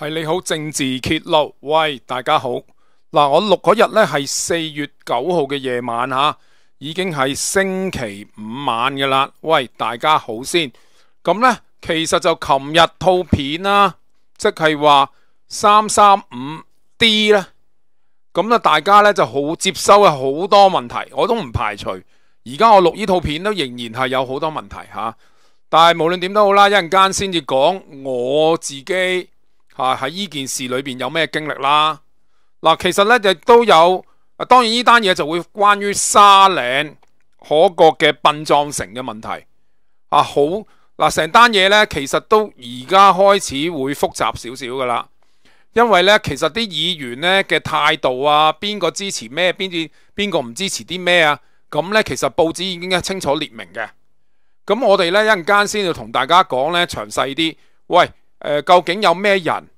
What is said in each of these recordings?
系你好，政治揭露。喂，大家好嗱。我录嗰日咧系四月九号嘅夜晚吓，已经系星期五晚嘅啦。喂，大家好先咁咧。其实就琴日套片啦，即系话三三五 D 啦。咁咧大家咧就好接收嘅好多问题，我都唔排除。而家我录呢套片都仍然系有好多问题吓，但系无论点都好啦，一阵间先至讲我自己。啊！喺呢件事裏边有咩經歷啦？嗱，其實咧亦都有。啊，當然呢單嘢就會關於沙嶺可国嘅殡撞城嘅問題。啊，好嗱，成單嘢咧，其實都而家開始會複雜少少噶啦。因為咧，其實啲議員咧嘅態度啊，邊個支持咩，邊边個唔支持啲咩啊？咁咧，其實報紙已經清楚列明嘅。咁我哋咧一陣間先要同大家講咧詳細啲。喂！究竟有咩人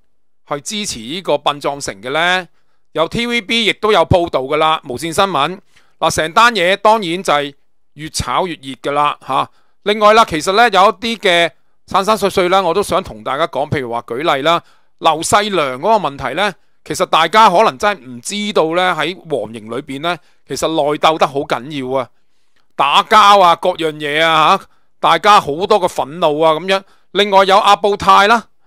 去支持呢个殡葬城嘅呢？有 TVB 亦都有报道噶啦，无线新闻嗱，成单嘢当然就系越炒越热噶啦吓。另外啦，其实呢，有一啲嘅山山碎碎啦，我都想同大家讲，譬如话举例啦，刘世良嗰个问题呢，其实大家可能真系唔知道呢，喺黄营里边呢，其实内斗得好紧要啊，打交啊，各样嘢啊吓，大家好多嘅愤怒啊咁样。另外有阿布泰啦。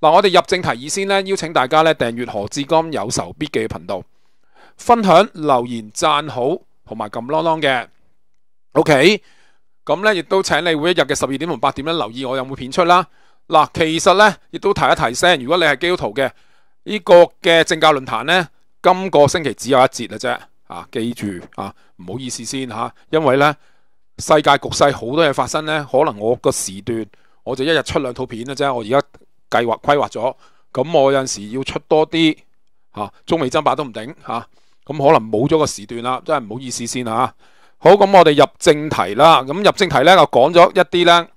嗱，我哋入正题，先咧邀请大家咧订阅何志刚有仇必嘅频道，分享留言赞好同埋揿啷啷嘅，OK，咁咧亦都请你每一日嘅十二点同八点咧留意我有冇片出啦。嗱，其实咧亦都提一提醒，如果你系基督徒嘅呢个嘅政教论坛咧，今个星期只有一节嘅啫。啊，记住啊，唔好意思先吓，因为咧世界局势好多嘢发生咧，可能我个时段我就一日出两套片啊啫。我而家。计划规划咗，咁我有阵时要出多啲吓，中美争霸都唔顶吓，咁可能冇咗个时段啦，真系唔好意思先吓。好，咁我哋入正题啦。咁入正题呢，我讲咗一啲呢，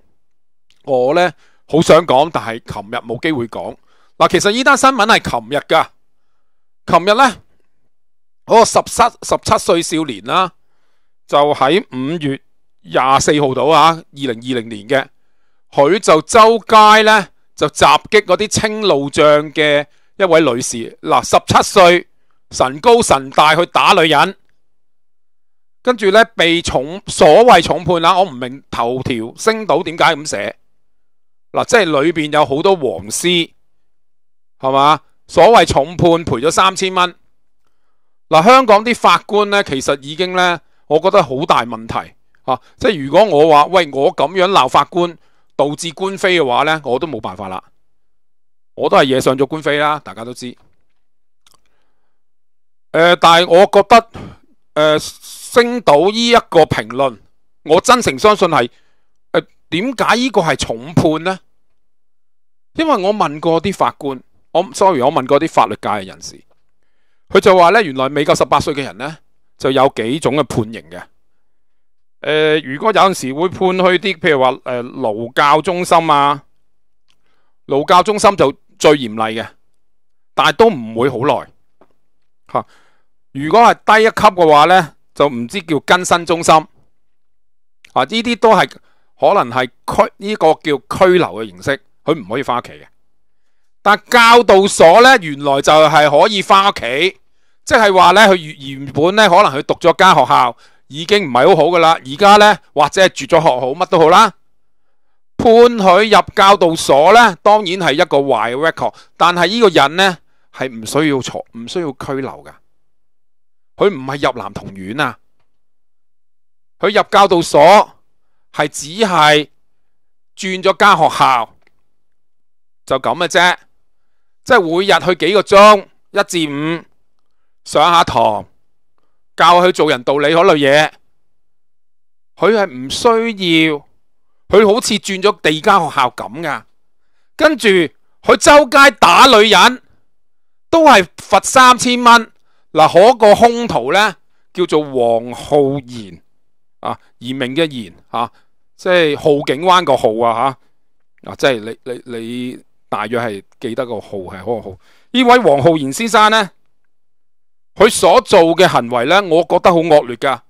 我呢好想讲，但系琴日冇机会讲嗱。其实呢单新闻系琴日噶，琴日呢，嗰个十七十七岁少年啦，就喺五月廿四号到啊，二零二零年嘅，佢就周街呢。就襲擊嗰啲青路障嘅一位女士，嗱十七歲，神高神大去打女人，跟住呢，被重所謂重判啦，我唔明頭條升到點解咁寫，嗱即係裏边有好多黃絲，係嘛？所謂重判，賠咗三千蚊。嗱香港啲法官呢，其實已經呢，我覺得好大問題嚇，即係如果我話喂我咁樣鬧法官。导致官非嘅话呢，我都冇办法啦，我都系惹上咗官非啦，大家都知。但系我觉得诶，升到呢一个评论，我真诚相信系诶，点解呢个系重判呢？因为我问过啲法官，我 sorry，我问过啲法律界嘅人士，佢就话呢，原来未够十八岁嘅人呢，就有几种嘅判刑嘅。诶，如果有阵时会判去啲，譬如话诶劳教中心啊，劳教中心就最严厉嘅，但系都唔会好耐吓。如果系低一级嘅话咧，就唔知叫更新中心啊，呢啲都系可能系拘呢个叫拘留嘅形式，佢唔可以翻屋企嘅。但教导所咧，原来就系可以翻屋企，即系话咧佢原原本咧可能佢读咗间学校。已经唔系好好噶啦，而家呢，或者系住咗学好乜都好啦。判佢入教导所呢，当然系一个坏 record，但系呢个人呢，系唔需要坐，唔需要拘留噶。佢唔系入男童院啊，佢入教导所系只系转咗间学校，就咁嘅啫，即系每日去几个钟，一至五上下堂。教佢做人道理嗰类嘢，佢系唔需要，佢好似转咗地间学校咁噶。跟住佢周街打女人都系罚三千蚊。嗱，嗰个凶徒咧叫做黄浩然啊，二名一言，吓，即系浩景湾个浩啊，吓啊，即系你你你大约系记得个号系嗰个号。呢位黄浩然先生咧。佢所做嘅行为呢，我觉得好恶劣噶。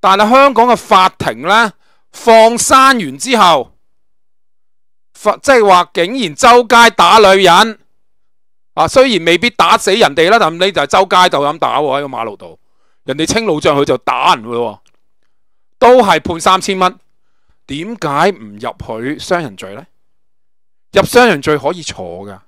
但系香港嘅法庭呢，放生完之后，即系话竟然周街打女人啊！虽然未必打死人哋啦，但你就系周街就咁打喺个马路度，人哋清老将佢就打人咯，都系判三千蚊。点解唔入佢伤人罪呢？入伤人罪可以坐噶。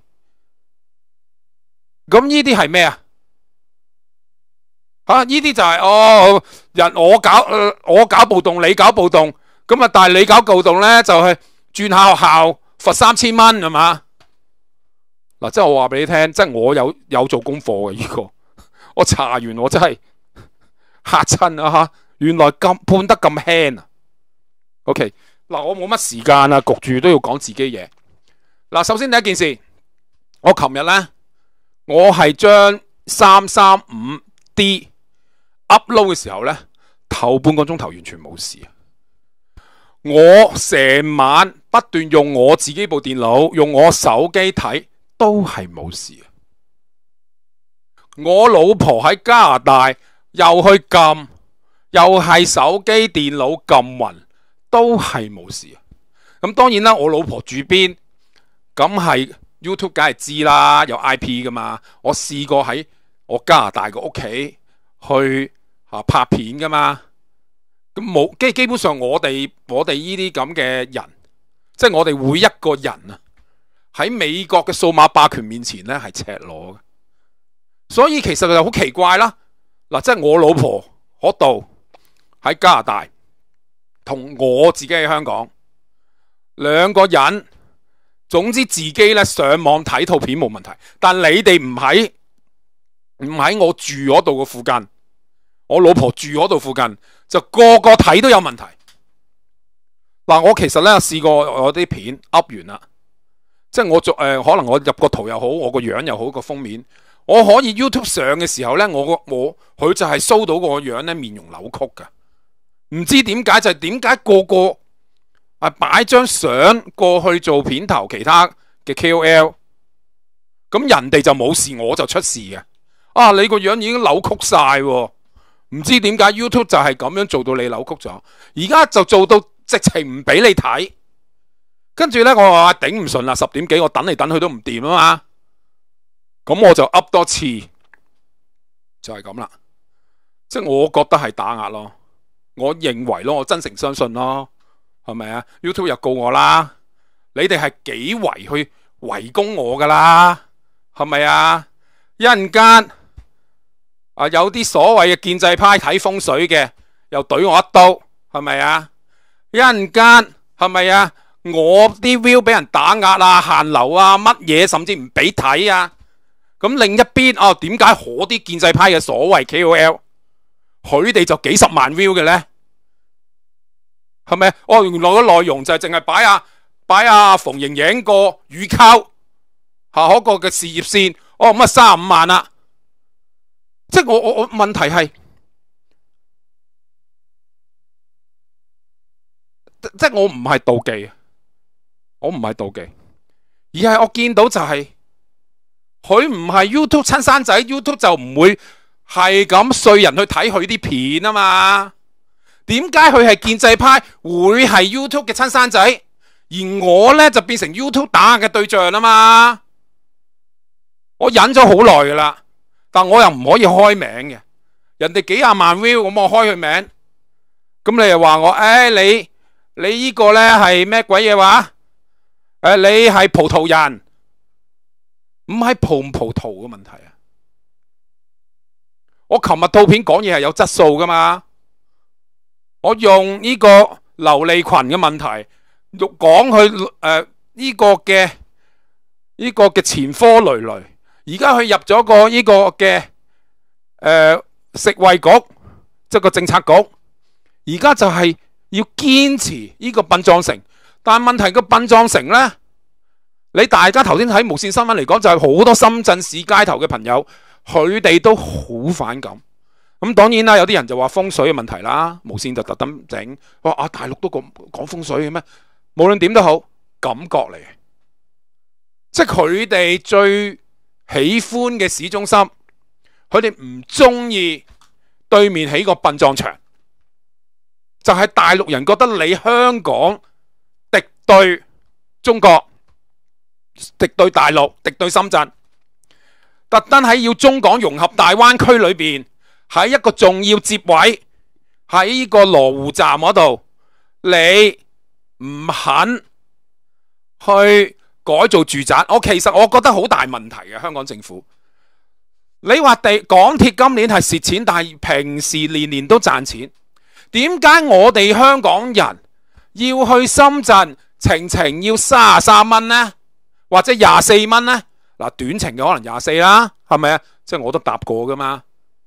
咁呢啲系咩啊？吓呢啲就係哦，人我搞，我搞暴動，你搞暴動，咁啊，但系你搞暴動咧，就去轉下學校罰三千蚊，係嘛？嗱，即係我話俾你聽，即係我有有做功課嘅呢個，我查完我真係嚇親啊！吓，原來咁判得咁輕啊！OK，嗱，我冇乜時間啊，焗住都要講自己嘢。嗱，首先第一件事，我琴日咧。我系将三三五 D up l o a d 嘅时候呢，头半个钟头完全冇事啊！我成晚不断用我自己部电脑，用我手机睇都系冇事啊！我老婆喺加拿大又去揿，又系手机电脑揿暈，都系冇事啊！咁当然啦，我老婆住边咁系。YouTube 梗系知啦，有 I P 噶嘛。我试过喺我加拿大个屋企去啊拍片噶嘛。咁冇基基本上我哋我哋呢啲咁嘅人，即系我哋每一个人啊，喺美国嘅数码霸权面前咧系赤裸嘅。所以其实就好奇怪啦。嗱，即系我老婆可到喺加拿大，同我自己喺香港两个人。总之自己咧上网睇套片冇问题，但你哋唔喺唔喺我住嗰度嘅附近，我老婆住嗰度附近就个个睇都有问题。嗱，我其实咧试过我啲片 u p 完啦，即系我做诶，可能我入个图又好，我个样又好个封面，我可以 YouTube 上嘅时候咧，我我佢就系搜到个样咧，面容扭曲噶，唔知点解就点解个个。啊！摆张相过去做片头，其他嘅 KOL，咁人哋就冇事，我就出事嘅。啊！你个样已经扭曲晒，唔知点解 YouTube 就系咁样做到你扭曲咗，而家就做到直情唔俾你睇。跟住呢，我话顶唔顺啦，十点几，我等嚟等去都唔掂啊嘛。咁我就 up 多次，就系咁啦。即系我觉得系打压咯，我认为咯，我真诚相信咯。系咪啊？YouTube 又告我啦，你哋系几围去围攻我噶啦？系咪啊？一阵间啊，有啲所谓嘅建制派睇风水嘅，又怼我一刀，系咪啊？一阵间系咪啊？我啲 view 俾人打压啊、限流啊、乜嘢，甚至唔俾睇啊？咁另一边哦，点解我啲建制派嘅所谓 KOL，佢哋就几十万 view 嘅咧？系咪？哦，原来嗰内容就系净系摆啊摆啊冯莹莹个乳沟，吓嗰个嘅事业线哦，咁啊三十五万啦。即系我我我问题系，即系我唔系妒忌，我唔系妒忌，而系我见到就系佢唔系 YouTube 亲生仔，YouTube 就唔会系咁碎人去睇佢啲片啊嘛。点解佢系建制派会系 YouTube 嘅亲生仔，而我呢就变成 YouTube 打嘅对象啦嘛？我忍咗好耐啦，但我又唔可以开名嘅。人哋几廿万 view 咁，我开佢名，咁你又话我？诶，你你呢个呢系咩鬼嘢话？诶，你系葡萄人，唔系葡唔葡萄嘅问题啊！我琴日套片讲嘢系有质素噶嘛？我用呢个刘利群嘅问题，讲佢诶呢个嘅呢个嘅前科累累，而家佢入咗个呢个嘅诶食卫局，即系个政策局。而家就系要坚持呢个殡葬城，但问题个殡葬城呢，你大家头先喺无线新闻嚟讲，就系好多深圳市街头嘅朋友，佢哋都好反感。咁當然啦，有啲人就話風水嘅問題啦，無線就特登整。哇！啊，大陸都咁講風水嘅咩？無論點都好，感覺嚟。即係佢哋最喜歡嘅市中心，佢哋唔中意對面起個殼葬牆，就係大陸人覺得你香港敵對中國、敵對大陸、敵對深圳，特登喺要中港融合大灣區裏邊。喺一个重要接位，喺个罗湖站嗰度，你唔肯去改造住宅，我其实我觉得好大问题嘅香港政府。你话地港铁今年系蚀钱，但系平时年年都赚钱，点解我哋香港人要去深圳程程要三啊三蚊呢？或者廿四蚊呢？嗱，短程嘅可能廿四啦，系咪啊？即系我都搭过噶嘛。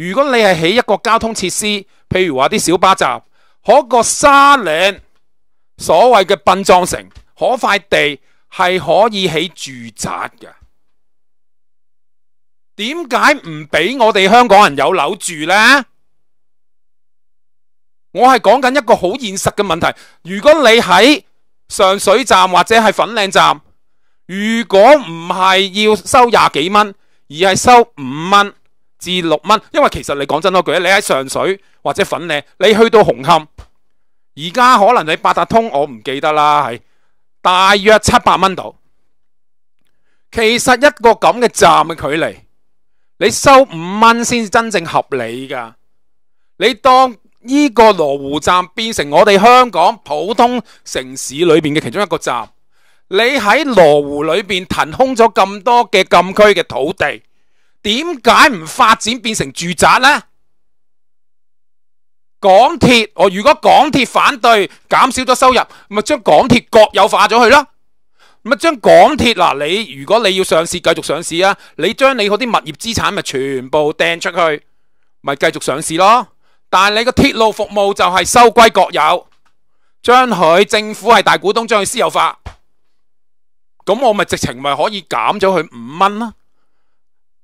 如果你係起一個交通設施，譬如話啲小巴站，嗰個沙嶺所謂嘅殡裝城，可塊地係可以起住宅嘅，點解唔俾我哋香港人有樓住呢？我係講緊一個好現實嘅問題。如果你喺上水站或者係粉嶺站，如果唔係要收廿幾蚊，而係收五蚊。至六蚊，因为其实你讲真嗰句你喺上水或者粉岭，你去到红磡，而家可能你八达通我唔记得啦，系大约七百蚊度。其实一个咁嘅站嘅距离，你收五蚊先真正合理噶。你当呢个罗湖站变成我哋香港普通城市里边嘅其中一个站，你喺罗湖里边腾空咗咁多嘅禁区嘅土地。点解唔发展变成住宅呢？港铁我如果港铁反对减少咗收入，咪将港铁国有化咗去咯。咪将港铁嗱，你如果你要上市继续上市啊，你将你嗰啲物业资产咪全部掟出去，咪继续上市咯。但系你个铁路服务就系收归国有，将佢政府系大股东，将佢私有化，咁我咪直情咪可以减咗佢五蚊啦。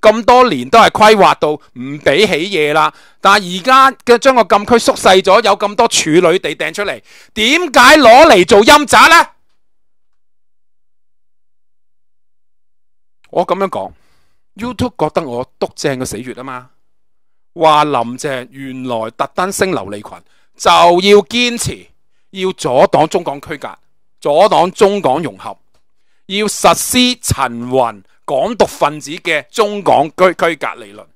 咁多年都系规划到唔俾起嘢啦，但系而家嘅将个禁区缩细咗，有咁多处女地掟出嚟，点解攞嚟做阴宅呢？我咁样讲，YouTube 觉得我笃正个死穴啊嘛，话林郑原来特登升琉璃群就要坚持要阻挡中港区隔，阻挡中港融合，要实施陈云。港独分子嘅中港区区隔理论，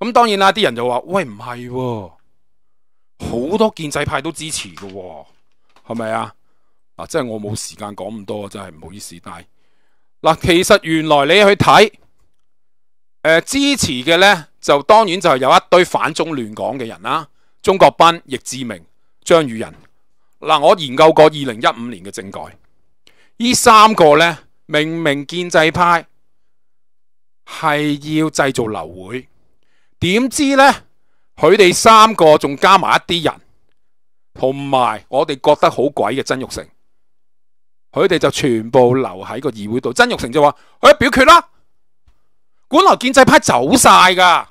咁当然啦，啲人就话喂唔系，好多建制派都支持嘅，系咪啊？嗱，即系我冇时间讲咁多，真系唔好意思。但系嗱，其实原来你去睇诶，支持嘅呢，就当然就系有一堆反中乱港嘅人啦。钟国斌、易志明、张宇仁嗱，我研究过二零一五年嘅政改，呢三个呢。明明建制派系要制造流会，点知咧佢哋三个仲加埋一啲人，同埋我哋觉得好鬼嘅曾玉成，佢哋就全部留喺个议会度。曾玉成就话：，佢表决啦。本来建制派走晒噶，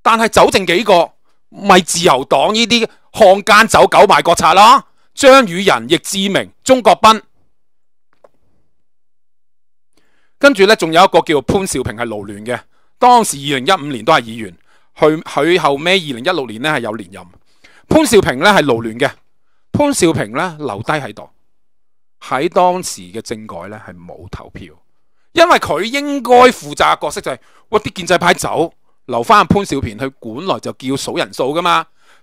但系走剩几个，咪自由党呢啲汉奸走狗卖国贼咯。张宇仁亦知名，钟国斌，跟住咧仲有一个叫潘少平系劳联嘅，当时二零一五年都系议员，佢佢后尾二零一六年咧系有连任。潘少平咧系劳联嘅，潘少平咧留低喺度，喺当时嘅政改咧系冇投票，因为佢应该负责角色就系喂啲建制派走，留翻潘少平去管，来就叫数人数噶嘛。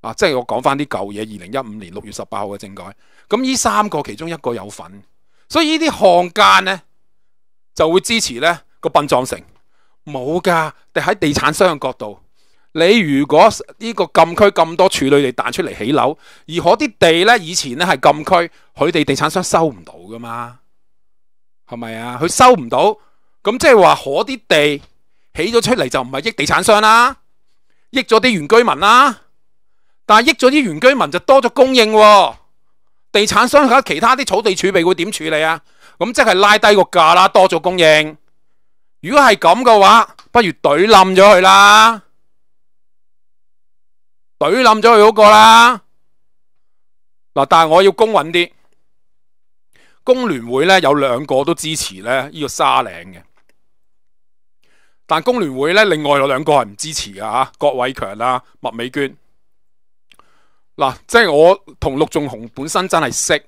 啊！即係我講翻啲舊嘢，二零一五年六月十八號嘅政改咁，呢三個其中一個有份，所以呢啲汉奸呢就會支持呢個殡葬城冇㗎。喺地產商嘅角度，你如果呢個禁區咁多處女地彈出嚟起樓，而嗰啲地呢以前呢係禁區，佢哋地產商收唔到噶嘛？係咪啊？佢收唔到咁，即係話嗰啲地起咗出嚟就唔係益地產商啦，益咗啲原居民啦。但系益咗啲原居民就多咗供应，地产商其他啲草地储备会点处理啊？咁即系拉低个价啦，多咗供应。如果系咁嘅话，不如怼冧咗佢啦，怼冧咗佢好过啦。嗱，但系我要公允啲，工联会咧有两个都支持咧呢个沙岭嘅，但工联会咧另外有两个系唔支持嘅吓，郭伟强啊、麦美娟。嗱，即系我同陆仲雄本身真系识，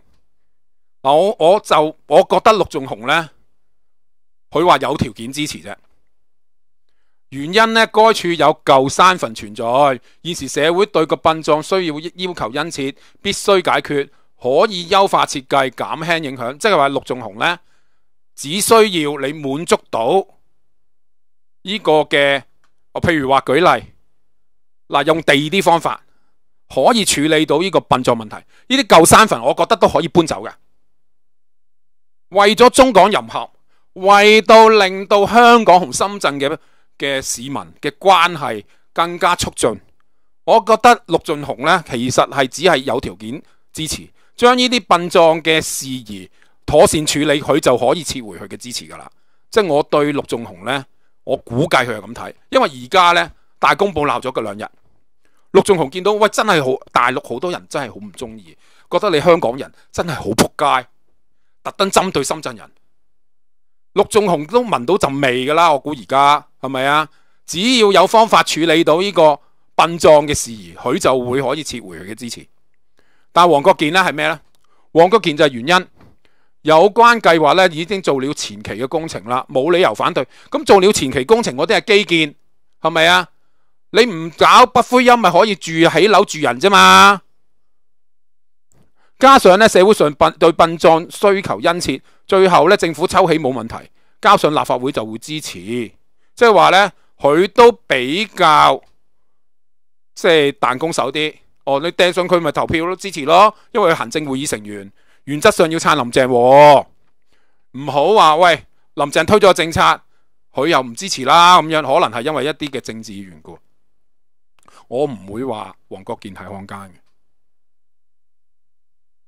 嗱我我就我觉得陆仲雄呢，佢话有条件支持啫。原因呢，该处有旧山坟存在，现时社会对个殡葬需要要求殷切，必须解决，可以优化设计减轻影响。即系话陆仲雄呢，只需要你满足到呢个嘅，譬如话举例，嗱用地啲方法。可以處理到呢個笨重問題，呢啲舊山墳，我覺得都可以搬走嘅。為咗中港融合，為到令到香港同深圳嘅嘅市民嘅關係更加促進，我覺得陸俊雄呢其實係只係有條件支持，將呢啲笨重嘅事宜妥善處理，佢就可以撤回佢嘅支持噶啦。即系我對陸俊雄呢，我估計佢係咁睇，因為而家呢大公报鬧咗嗰兩日。陆仲雄见到喂真系好大陆好多人真系好唔中意，觉得你香港人真系好扑街，特登针对深圳人。陆仲雄都闻到阵味噶啦，我估而家系咪啊？只要有方法处理到呢个笨撞嘅事宜，佢就会可以撤回佢嘅支持。但系黄国健呢系咩呢？黄国健就系原因，有关计划呢已经做了前期嘅工程啦，冇理由反对。咁做了前期工程，嗰啲系基建，系咪啊？你唔搞不灰音咪可以住起楼住人啫嘛？加上咧，社会上殡对笨葬需求殷切，最后咧政府抽起冇问题，加上立法会就会支持，即系话咧佢都比较即系弹弓手啲哦。你掟上佢咪投票都支持咯，因为行政会议成员原则上要撑林郑，唔好话喂林郑推咗政策，佢又唔支持啦咁样，可能系因为一啲嘅政治缘故。我唔会话黄国健系汉奸嘅，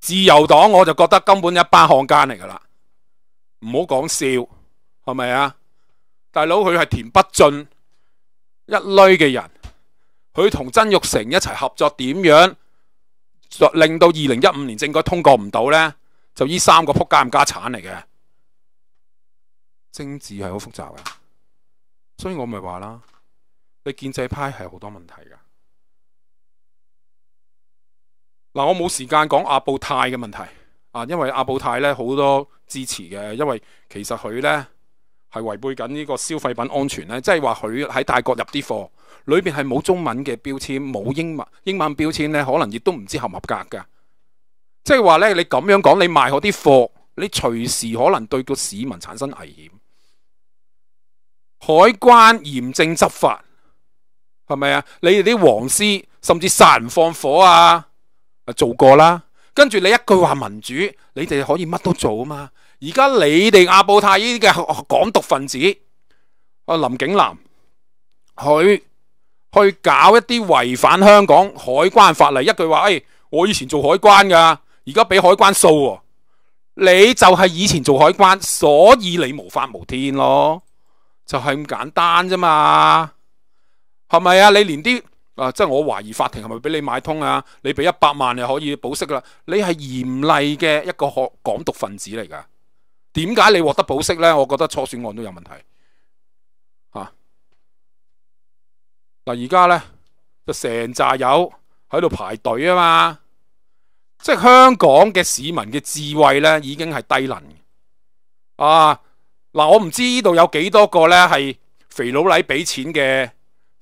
自由党我就觉得根本一班汉奸嚟噶啦，唔好讲笑，系咪啊？大佬佢系填不进一堆嘅人，佢同曾玉成一齐合作，点样令到二零一五年政改通过唔到呢？就依三个仆街唔家产嚟嘅，政治系好复杂嘅，所以我咪话啦，你建制派系好多问题噶。嗱，我冇时间讲阿布泰嘅问题啊，因为阿布泰咧好多支持嘅，因为其实佢咧系违背紧呢个消费品安全咧，即系话佢喺大国入啲货，里边系冇中文嘅标签，冇英文英文标签咧，可能亦都唔知合唔合格噶。即系话咧，你咁样讲，你卖嗰啲货，你随时可能对个市民产生危险。海关严正执法系咪啊？你哋啲黄丝甚至杀人放火啊！做过啦，跟住你一句话民主，你哋可以乜都做啊嘛！而家你哋阿布太呢啲嘅港独分子，阿林景南，佢去搞一啲违反香港海关法例，一句话，诶，我以前做海关噶，而家俾海关扫，你就系以前做海关，所以你无法无天咯，就系咁简单啫嘛，系咪啊？你连啲？啊！即系我怀疑法庭系咪俾你买通啊？你俾一百万就可以保释啦。你系严厉嘅一个学港独分子嚟噶。点解你获得保释呢？我觉得初选案都有问题。吓嗱，而家呢，就成扎友喺度排队啊嘛。即系香港嘅市民嘅智慧呢，已经系低能。啊嗱，我唔知呢度有几多个呢系肥佬礼俾钱嘅。